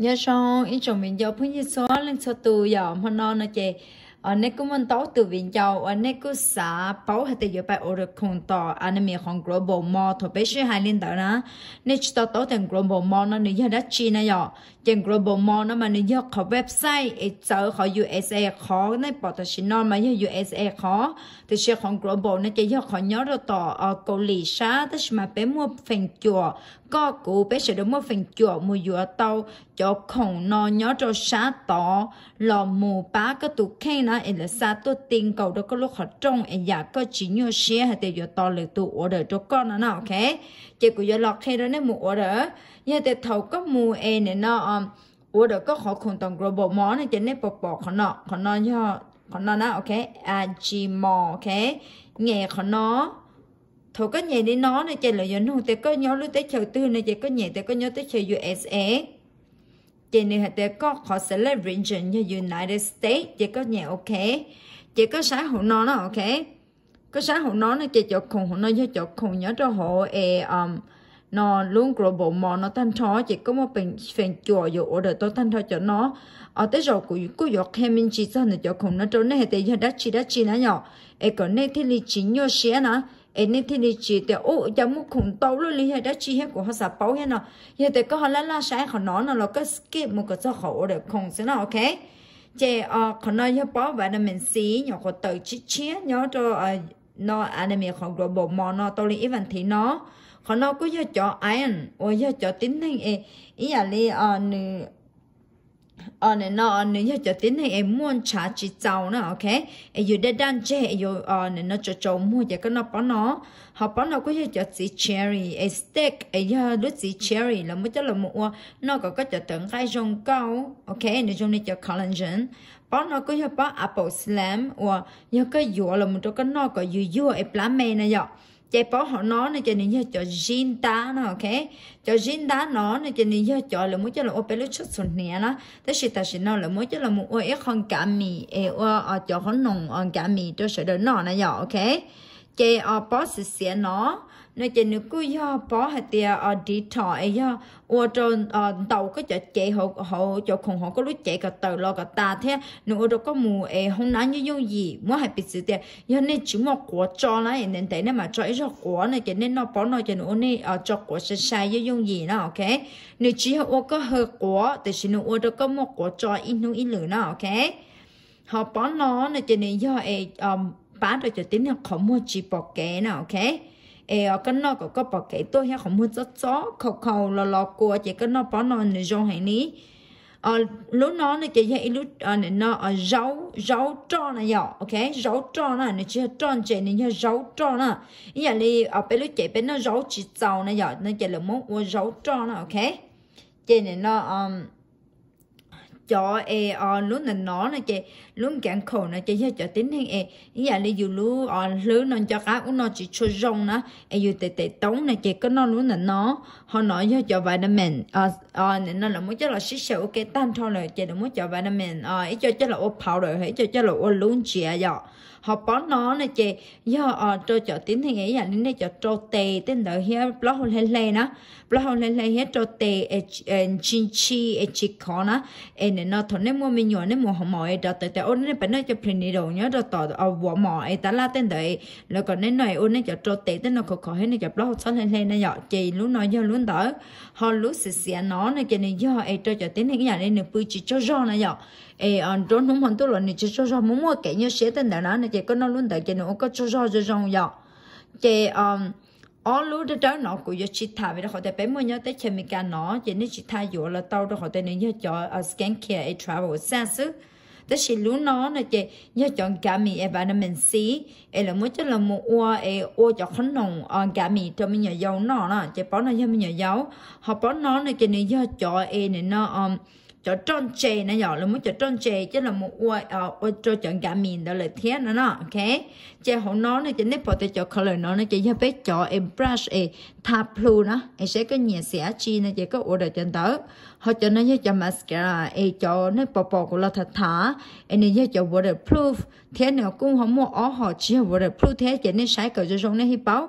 nhớ xong ý chồng mình giàu phun như số lên số từ giờ mà non nó chè ở ờ, nơi cũng mình tốt từ viện giàu ở ờ, nơi cũng xã bảo hay giờ bài ở được không to anh à, em không global mall thuộc bây giờ hai liên đó nè nên chúng ta tao thành global mall nó như giờ đã chi nè giờ trên global mall nó mà nó giờ có website ấy sợ họ USA khó này bảo ta xin mà giờ USA khó thì sẽ còn global nó chỉ giờ họ nhớ rồi tỏ ở cổ lì sa tức mà bé mua phần chùa có cụ bé sẽ được mua phần chùa mua dừa tàu cho khổng nó nhớ cho sa tỏ lò mù bá cái tụ khen nó ấy là sa tôi tiền cầu đó có lúc họ trông ấy giả dạ có chỉ nhớ xe hay tiêu dừa tàu là tụ order cho con nó nào ok chị cũng giờ lọt thay đó nên mua đó giờ tết thầu có mua e này nó ủa đó có khó khăn tầng global mỏ này trên này bỏ bỏ khó nó khó nọ cho khó nọ nó ok à chỉ mò ok nghe khó nó thầu có nhảy đi nó này trên là giờ nó thì có nhớ lúc tết chiều tư này chị có nhảy tết có nhớ tới chiều USA chị này thì có khó sẽ là region như United States chị có nhảy ok chị có sáng hữu nó nó ok cái sáng hồ nó nó chơi chọc khùng hồ nó chơi chọc khùng nhớ cho hồ e um nó luôn rồi bộ mò nó thanh chó chỉ có một bình phèn chùa dù ở đời tôi thanh thôi cho nó ở tới rồi cũng có giọt hem mình chỉ sao nó cho khùng nó trốn này thì giờ đã chỉ đã chỉ nó nhỏ e còn này thì lý chính nhau xe nó e này thì lý chỉ thì ô giờ một khùng tàu luôn lý hết đã chỉ hết của họ sập bao hết nó giờ thì có họ lá lá sáng họ nó nó là cái skip một cái sao họ ở đời khùng xí nó ok chị ờ họ nói cho bảo vệ là mình xí nhỏ có tự chỉ chia nhỏ cho ờ, nó anime không rồi bộ mò nó tôi liền even thì nó khó nó cứ cho cho anh ôi cho cho tính thanh e ý là li à nữ à nè nó à ờ, nữ cho cho tính thanh em muốn trả chỉ giàu nữa ok e dù đã đan chế e dù à nè nó cho cho mua giờ cái nó bỏ nó họ bỏ nó cứ cho cho chỉ cherry e steak e giờ lúc chỉ cherry là mới cho là mua nó có cái cho tưởng cái rong cao ok nè trong này cho collagen bó nó có bó apple slam và nhớ cái dụ là một trong cái nó có dụ dụ ép lá mè này nhở? chạy bó họ nó này cho nên nhớ cho jean ta nó ok cho jean ta nó này cho nên nhớ cho là muốn cho là opel chút sụn nè nó thế thì ta sẽ nói là muốn cho là một ôi con cả mì e ở chỗ con nồng con cá mì cho sẽ đó nó này nhở ok chạy ở bó sự xé nó nó chỉ nó cứ do bỏ hạt tiền ở đi thoại ấy do ô cho ờ, tàu có chỗ chạy họ họ chỗ khủng họ có lúc chạy cả tàu lo cả ta thế nó đó có mùa ấy không nói như dung gì muốn hạt bị sự tiền do nên chỉ một quả cho nó nên thế nên mà cho ấy cho của này cho nên nó bỏ nó cho nó này ở cho quả sẽ sai như dung gì nó ok nếu chỉ ô có hơi quả thì chỉ nó đó có một quả cho ít nó ít lửa nó ok họ bỏ nó này cho nên do ấy ờ, bán rồi cho tính là không mua chỉ bỏ kẻ nào ok e ở ờ, cái nó có có bỏ cái tôi hay không muốn rất rõ khẩu khẩu là lọ của chỉ cái nó bỏ nó này trong hàng ní ở ờ, lúc nó này chỉ hay lúc ở này nó ở rau tròn này nhỏ ok rau tròn này nó chỉ ờ, tròn chỉ này như rau tròn này giờ đi ở bên lúc chỉ bên nó rau chỉ dầu này nhỏ nó chỉ là món của rau tròn này ok chỉ này nó cho e o lúc là nó nè chị lúc cạn khổ nè chị cho tính hay e như vậy là dù dụ lúc o lứ nó cho cá u nó chỉ cho rong nè e dù tệ tệ tống nè chị có nó lúc là nó họ nói cho cho vitamin ờ ờ nên nó là muốn cho là xí xèo ok tan thôi rồi chị là muốn cho vitamin ờ ý cho cho là ô phao rồi hãy cho cho là ô luôn chị à dọ họ bỏ nó nè chị do ờ cho cho tính hay ý là nên đây cho cho tệ tên đợi here blog hôn lên lên nó blog hôn lên lên hết e, cho tệ e chin chi e chỉ khó nó e nên nó thằng nên mua mi nhỏ nên mua họ mỏi đó tới tới ôn nên bên nó cho phim đi đồ nhớ đó tỏ ở vỏ mỏi ta la tên đấy rồi còn nên này ôn nên cho trâu tệ tên nó khó khó hết nên cho blog sao lên lên nó nhỏ chị luôn nói do luôn tới họ luôn xì xì nó nên cho nên do ai ờ, cho cho tiếng này cái nhà nên được bự chỉ cho do nó nhỏ ê anh trốn không hoàn tôi là nên cho cho do muốn mua kẻ như sẽ tên đó nó nên chỉ có nó luôn tới cho nó có cho do cho do nhỏ chị um ờ, ở lúc đó đó nó cũng chỉ thà vì họ để bé mua nhớ tới chemi mình cả nó chỉ nên chi thà dụ là tao đó họ để nên nhớ cho ở ờ, scan care a travel xa xứ đó chỉ lúc nó là chỉ nhớ chọn cả mì em và mình xí em là muốn cho là mua ua o ua cho khánh nồng ở ờ, cả mì cho mình nhớ giàu nó là chỉ bỏ nó cho mình nhớ giàu họ bỏ nó là chỉ nên nhớ cho em nên nó ờ, cho tròn chè nó nhỏ là muốn cho tròn chè chứ là một quay ở cho chọn gà mìn đó là thế nó nó ok chè hổng nó nó chỉ nếp bỏ cho color nó nó chỉ cho bé cho em brush e tháp blue nó em sẽ có nhẹ sẽ chi nó chỉ có order trên tớ họ cho nó cho mascara e cho nó bỏ bỏ của là thật thả em nên cho waterproof thế nào cũng không mua ó họ chỉ waterproof thế chỉ nên sai cầu cho rong nó hi báo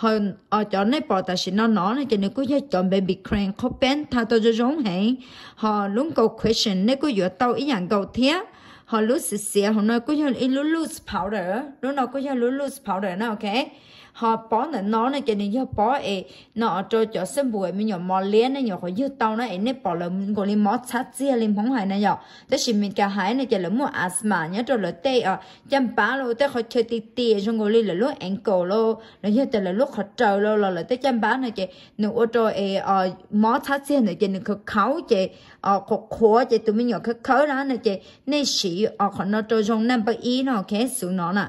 hơn ở ờ, chỗ này bỏ ta xin nó nó này cho nên cứ chơi chọn baby crane có bên tha tôi cho giống hẹn họ luôn câu question này cứ dựa tao ý dạng câu thiếc họ lúc xịt xịt họ nói cứ chơi ý lúc loose powder lúc nào cứ chơi lúc loose powder nào ok họ bỏ nè nó này cho nên họ bỏ ấy nó cho cho sinh bùi mình nhỏ mò liên này nhỏ khỏi dư tao nè ấy nè bỏ là mình gọi lên mò sát chia lên mong hải này nhỏ thế chỉ mình cả hải này cho là mua asthma nhớ cho là tê ở ờ. chăm bá lô tê khỏi chơi tì tì rồi gọi lên là lúc ankle lô nó như tê là lúc khỏi trâu lô là là tê chăm bá này chị nụ ô tô ấy à ờ, mò sát chia này chị nụ khóc khấu chị à ờ, khóc khóa chị tụi mình nhỏ khóc khấu đó này chị nên sĩ ở khỏi nó cho trong năm bảy ý nó khéo xuống nó nè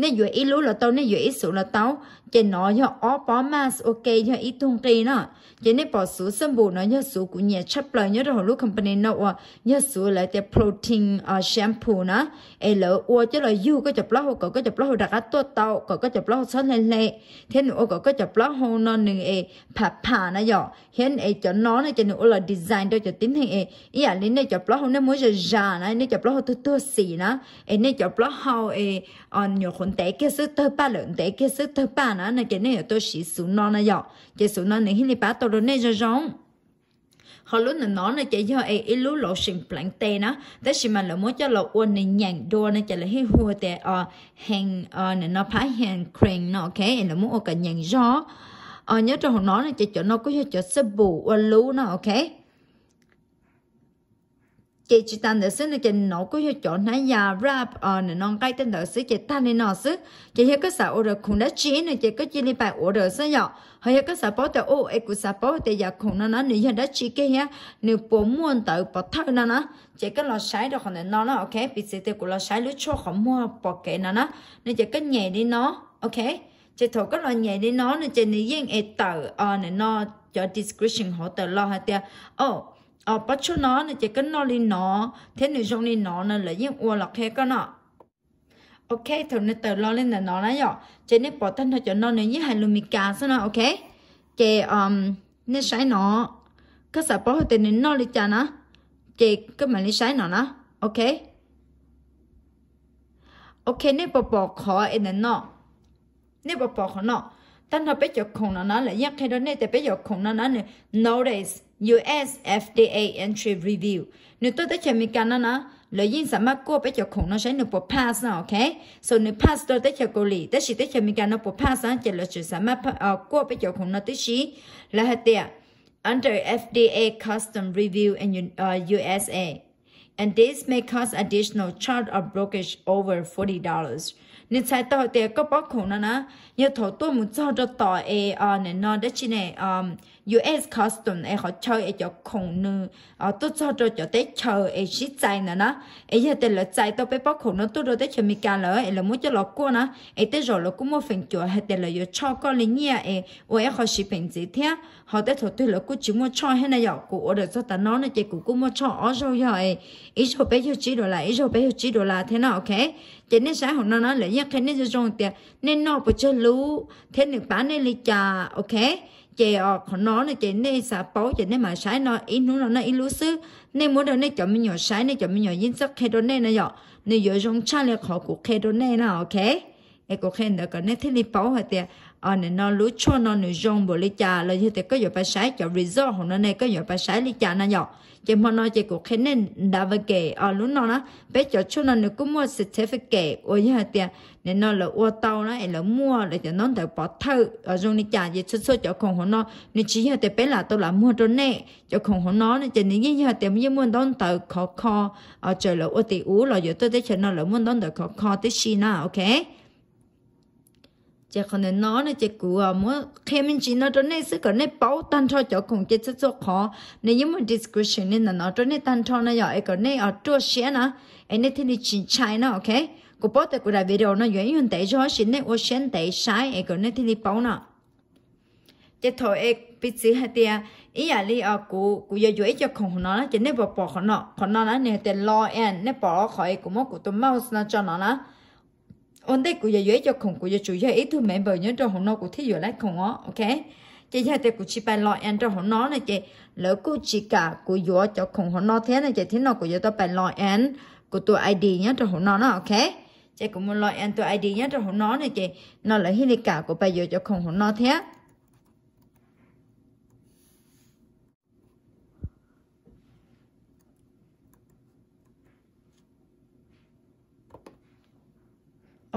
nó dụ ý lú là tao nó dụ ý sự là tao chỉ nó cho ó bỏ mas ok cho ý thông tin nó chỉ nên bỏ số sân bù nó nhớ số của nhà chấp lời nhớ rồi lúc company nó à ờ, nhớ số là cái protein uh, shampoo nó ấy lỡ ua cho là you có chụp lá hồ có chụp lá hồ đặt tua tao có có chụp lá hồ sơn lên lệ thế nữa có có chụp lá hồ nó nè ấy phà phà nó dọ hiện ấy cho nó này cho nữa là design đâu cho tính hình ấy ý à lên này chụp lá hồ nó mới giờ già này này chụp lá hồ tua tua xì nó ấy này chụp lá hồ ấy on ờ, nhiều khốn lượng tế kia sư thơ ba lượng tế kia sư thơ ba nó này cái này là tôi chỉ số nó này dọ cái số nó này hi ba tôi này cho giống họ lúc này nó này chạy do ai ít lúc lộ trình plan tê nó đó chỉ mà là muốn cho lộ uốn này nhàn đua này chạy là hi hùa tê ờ hàng ờ này nó phải hàng crane nó ok là muốn ở cả nhàn gió ờ nhớ trong nó này chạy chỗ nó có chỗ sơ bù uốn lú nó ok chị chỉ tan để xứ nên chị nó có cho chỗ nãy giờ rap ở ờ, nè non cái tên đó xứ chị tan nên nọ xứ chị hiệu cái xã ở được cũng đã chỉ nên chị có chỉ này bài ở được sao nhở hay cái xã bảo tao ô ấy cũng xã bảo tao giờ cũng nó nó nửa giờ đã chỉ cái hả nửa bộ muôn tờ bỏ thâu nó nó chị cái lò sấy đó không nên nó nó ok vì sự tao của lò sấy lúc cho không mua bỏ cái nó nó nên chị cái nhẹ đi nó ok chị thổ cái lò nhẹ đi nó nên chị nửa riêng ấy tao ở nè nó cho description hỗ trợ lo hả tao ô ờ bắt chú nó nè chỉ cần nó lên nó thế nữ trong lên nó nè là những uo là khe cái nọ ok thường nên tự lo lên là nó nãy giờ chỉ nên bỏ thân thôi cho nó nên như hai lùm cá sao nè ok chị um nên sái nó cái sải bỏ thì nên nó lên cha nè chị cái mà lên sái nó nè ok ok nên bỏ bỏ khó em nên nó nên bỏ bỏ khó nọ thân hợp bây cho không nó nó là nhắc hay đó nên thì bây giờ không nó nó nè nowadays US FDA entry review. Nếu tôi tới chơi mình cả nó nó, lời yên sản mắc cô bây giờ khủng nó sẽ nộp bộ pass nó, ok? So nếu pass tôi tới chơi cô lì, tới chỉ tới chơi mình cả nó bộ pass nó chỉ là chỉ sản mắc cô bây giờ khủng nó tới chỉ là hết tiệt. Under FDA custom review in uh, ờ, USA. And this may cause additional charge of brokerage over $40. nên sai tao tiệt có bóc khủng nó nó, như thổ tôi muốn cho cho tỏ e, nên nó đã chỉ này, um, US custom e họ chơi e cho khổng nữ ờ tu cho cho cho tới chờ e chỉ chạy nè nó e giờ tới là chạy tôi bé bóc khổng nó tu rồi tới chơi mi cả lỡ e là muốn cho lọ cua nè e tới rồi lọ cũng mua phần chùa hết tới là giờ cho con lý nhia e ô e họ chỉ phần gì thế họ tới thôi tôi là cũng chỉ muốn cho hết này giờ cụ ở đây cho ta nói nó chỉ cụ cũng muốn cho ở rồi giờ e ít rồi bé giờ chỉ đồ là ít rồi bé giờ chỉ đồ là thế nào ok chỉ nên sáng hôm nó nói là nhắc thế nên cho trong tiền nên nó phải chơi lú thế nên bán nên lịch trà ok chế ở khó nó này chế này sa bảo chế này mà sai nó ít nữa nó ít lúa sư nên muốn đâu này chọn mình nhỏ sai này chọn mình nhỏ yên sắc khi đó này này rồi nên giờ trong cha là khó của khi đó này nào ok cái của khi đó cái này thì đi bảo hết tiệt ở ờ, nên nó lú cho nó nữ dùng bộ lý cha là như thế có nhiều bài sái cho resort hoặc nó này có nhiều bài sái lý cha nó nhỏ chỉ mà nó chỉ có khen nên đã về kể ở lú nó nó bé cho cho nó nữ cũng mua phải kể ở như thế tiền nên nó là ô tàu nó là mua là cho nó để bỏ thơ ở dùng lý cha gì xuất xuất cho không hổ nó nên chỉ như thế bé là tôi là mua cho nè cho không hổ nó nên chỉ những như thế tiền như muốn đón tàu khó khó ở ờ, trời là ô tỷ ú là giờ tôi thấy cho nó là muốn đón tàu khó khó tới China ok chắc còn nên nói này chỉ cũ à mà khi mình chỉ nói cho nên sức cái này bảo tan cho cho cùng cái chất số khó nên những mình description nên là nó cho nên tan cho nó giờ cái này ở chỗ xe nó anh ấy thì đi chỉ chạy nó ok cô bảo tôi cô đã video nó dễ hơn tại cho xin này ô xin tại sai cái này thì đi bảo nó chỉ thôi em biết gì hết đi à ý là đi à cô cô giờ dễ cho cùng nó chỉ nên bỏ bỏ nó còn nó là nên tên lo em nên bỏ khỏi cũng mất của tôi mouse nó cho nó là ổn định của giờ dưới cho khổng của giờ chủ giờ ý thôi mẹ bởi nhớ cho hổng nó của thế giới lát không ó ok chị hai tay của chị bài loại ăn cho hổng nó này chị lỡ cô chị cả của giờ cho khổng hổng nó thế này chị thế nào của giờ tôi bài loại ăn của tôi id nhớ cho hổng nó nó ok chị cũng một loại ăn tôi id nhớ cho hổng nó này chị nó là hi cả của bài giờ cho khổng hổng nó thế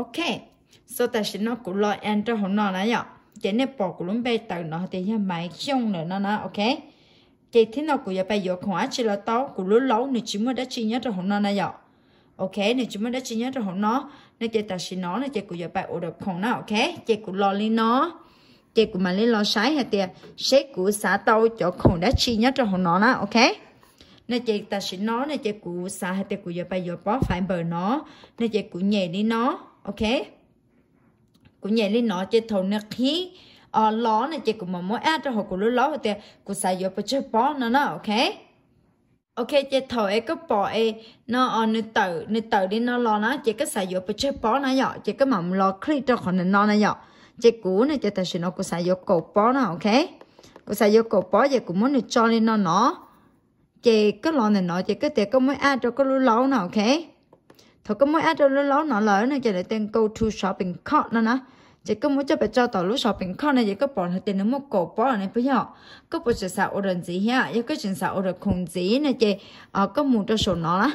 ok so ta sẽ nó cũng lo ăn cho hồn nó nãy giờ chỉ bỏ cũng luôn bây tờ nó thì nhà máy trong nữa nó nó ok chỉ thế nào cũng giờ bây giờ khóa chỉ là tao cũng lú lấu nữa chỉ mới đã chi nhớ cho hồn nó nãy giờ ok nữa chỉ mới đã chi nhớ cho hồn nó nên chỉ ta sẽ nó nên chỉ cũng giờ bây ổn được không nó ok chỉ cũng lo lên nó chị của mà lên lo sái hay tiệt sẽ của xả tao cho khổng đã chi nhớ cho hồn nó đó ok nên chị ta sẽ nói nên chị của xả hay tiệt của giờ bây giờ bó phải bờ nó nên chị của nhảy đi nó ok cũng nhảy lên nó chơi thầu nước khí ờ ló này chơi cũng mà mỗi cho họ cũng ló hồi tiệt cũng xài vô chơi bó nó nó ok ok chơi thầu ấy có bỏ ấy nó ờ nó tự nó tự đi nó ló nó chơi cái xài vô chơi bó nó nhọ chơi cái mầm ló khí cho khỏi nó nó nhọ chơi cũ này chơi thật sự nó cũng xài vô cổ bó nó ok cũng xài vô cổ bó vậy cũng muốn được cho lên nó nó chơi cái lọ này nó chơi cái tiệt có mới ăn cho có ló nó ok thọ có mỗi ad lâu lâu nó lỡ này chỉ để tên go to shopping cart nữa nè chỉ có mỗi cho bé cho tàu lúc shopping cart này chỉ có bỏ tiền nó mua cổ bỏ này phải không? có bỏ chỉ sao order gì ha giờ có chỉ sao order không gì này chỉ à ờ, có mua cho số nó lá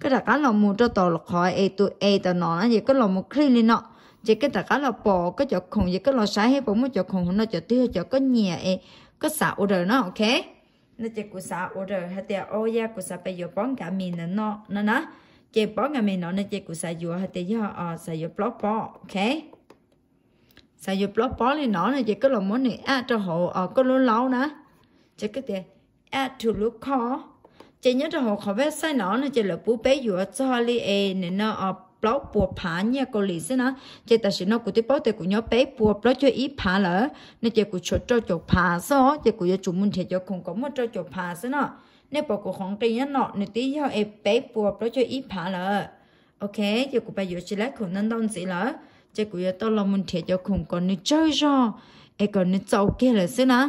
cái đặc cá là mua cho tàu lọc hỏi a to a tàu nó là chỉ có là một clean lên nó chỉ cái đặc cá là bỏ cái chỗ không, chỉ có là sai hay bỏ một chỗ không, nó chỗ tiêu chỗ có nhà a có sao order nó ok nó chỉ có sao order hay tiền ô ya có sao bây giờ bán cả mình nó nó nó chế bỏ ngà mẹ nó nên chế cụ xài dừa hay tế dùa ờ xài dừa blog bỏ ok xài dừa blog bỏ lên nó nên chế cứ lòng món này à cho họ ờ có lâu ờ, lâu nè chế cái tế à thử lúc khó chế nhớ cho họ khỏi vết sai nó nên chế là bú bé dừa cho li e nè nó ờ blog bùa phá nha cô lì xí nó chế ta xí nó cụ tế bỏ tế cụ nhớ bé bùa blog cho ít phá lỡ nên chế cụ cho cho cho phá xó chế cụ cho chủ muốn thể cho không có một cho cho phá xí nó nếu bỏ của hong kinh nhân nọ nè tí hao e bé bùa đó cho ít phá lỡ ok giờ cụ bà giờ chỉ lát khủng nên đông gì lỡ chắc cụ giờ tôi làm mình thiệt cho khủng còn nè chơi cho e còn nè cháu kia là xí nè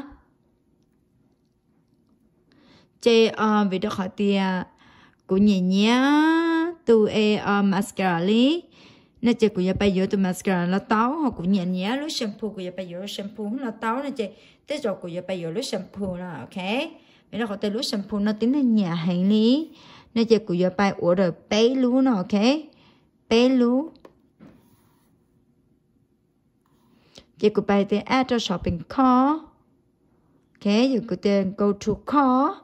chế ờ vì đó khỏi tia cụ nhẹ nhẹ tu e ờ mascara lý nè chế cụ giờ bây giờ tu mascara là táo hoặc cụ nhẹ nhẹ lúc shampoo cụ giờ bây giờ shampoo là táo nè chế tới rồi cụ giờ bây giờ lúc shampoo là ok nó có tên lúa shampoo nó tính là nhà hành lý nó chơi của giờ bài order bé lúa nó ok bé lúa giờ của bài tên add to shopping call ok giờ của tên go to call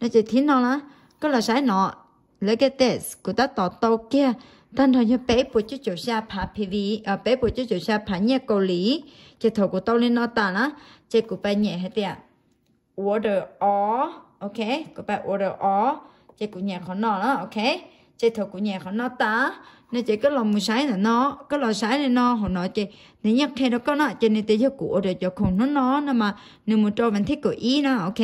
nó chơi thế nào là có là sai nọ lấy cái test của ta tỏ tàu kia tân thôi như bé bộ chú chú xa phá phí vi à bé bộ chú chú xa phá nhẹ cầu lý chế thổ của tàu lên nó ta là chế của bài nhẹ hết tiệt order all ok các bạn order all chị của nhà khó nó đó ok chạy thầu của nhà khó nó ta nên chị cái lòng mùi sái là nó cái lòng sái này nó họ nói chị, nếu nhắc theo đó có nó chạy nên tới cho của order cho không nó nó nè mà nếu một trâu mình thích của ý nó ok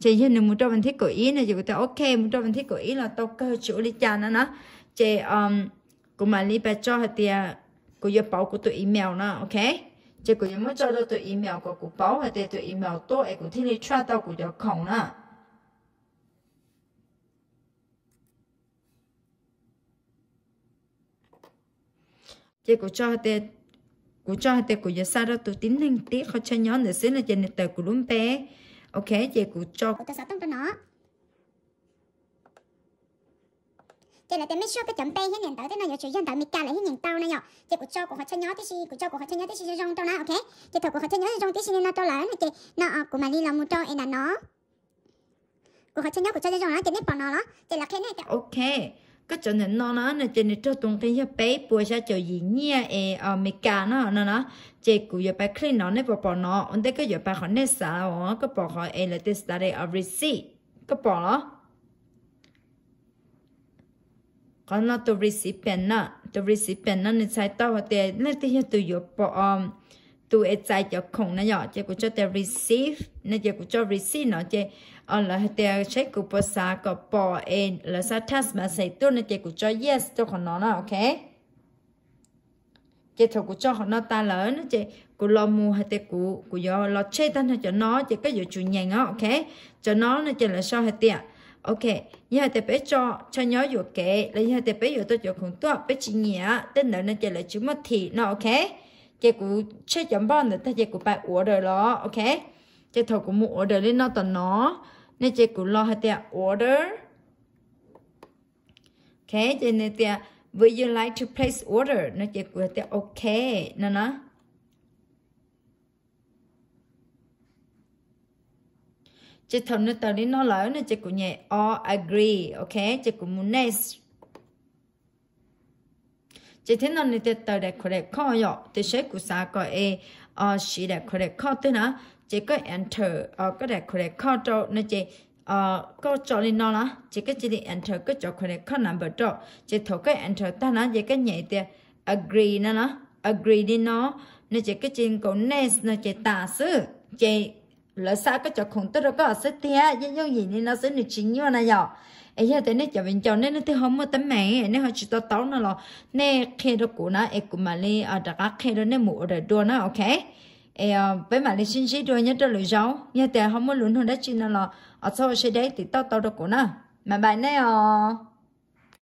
chị như nếu một trâu mình thích của ý này chạy của ta ok một trâu mình thích của ý là tao cơ chỗ đi cha nó nó chạy um của mà đi bà cho thì tiền à, của giờ bảo của tụi email nó ok 结果有没找到对疫苗个古包或者对疫苗多，哎，古天里穿到古就空了。结果叫的，古叫的古就杀到对顶顶顶，好像娘的生了，就那带古龙呗。OK，结果叫。我的啥东不拿？là tên mấy số cái chấm bay hết nền tới thế này giờ chủ dân tạo mi ca lại hết nền tao này nhở chị của cho của họ chơi nhớ tí xí của cho của họ chơi nhớ tí xí trong tao na ok chị thợ của họ chơi nhớ trong tí xí nên nó tao lớn này chị nó của mày đi làm một cho em là nó của họ chơi nhớ của cho trong nó chị nếp bỏ nó đó chị là cái này ok cái chỗ này nó nó là chỉ nên cho tung cái hiệp bé bùa sa cho gì nhia e ở ờ, mi ca nó nó nó chỉ cú hiệp bé clean nó nếp bỏ bỏ nó ông thế cái hiệp bé họ nếp xả cái bỏ họ e là test ra đây ở ờ, receipt cái bỏ nó có nó tu recipient nó tu recipient nó nên sai tao và tiền nên tiền cho tu yếu bỏ om tu ấy sai cho không nó nhỏ chỉ của cho tiền receive nên chỉ của cho receive nó chỉ ở là tiền check của bỏ sa có bỏ em là sa task mà sai tu nên chỉ của cho yes cho còn nó nó ok chỉ thầu của cho nó ta lỡ nó chỉ của lo mu hay tiền của của do lo chơi tan cho nó chỉ cái dự chủ nhàng đó ok cho nó nó chỉ là sao hay tiền ok như hai bé cho cho nhớ dụ kệ là như hai bé dụ tôi dụ cũng tốt bé chỉ nhẹ tên là nên chơi là chúng mất thì nó ok chơi cụ chơi chấm bao nữa ta chơi cụ bài ủa đời đó ok chơi thầu cũng mua order lên nó tận nó nên chơi cụ lo hai tia order ok chơi nên tia would you like to place order nó chơi cụ hai tia ok nó nó chị thầu nó tàu đi nó lỡ nó chị cũng nhẹ all agree ok chị cũng muốn next chị thấy nó nít tàu đẹp khỏe khó yo thì sẽ cũng xa có e all she đẹp khỏe khó thế nào chị có enter ờ có đẹp khỏe khó cho nên chị ờ có cho lên nó là chị cái chị đi enter cái cho khỏe khó number cho chị thầu cái enter ta nó chị cái nhẹ thì agree nó nó agree đi nó nên chị cái chuyện cũng next nên chị tả sư chị lỡ xa cái chỗ khủng tức rồi có sẽ tia nhưng nhưng gì nên nó sẽ được chính như này nhở ấy giờ thế nên chào mình chào nên nó thì không mua tấm mẹ nên họ chỉ tao tao nó lo nên khe đó của nó ấy của mà ờ, đi ở đặc khi đó nên mua rồi đua nó ok ấy ờ, với mà đi xin giấy đua nhớ cho lời giáo nhớ thế không mua luôn hơn đó chỉ nó lo ở ờ, sau sẽ đấy thì tao tao đó của nó mà bài này ờ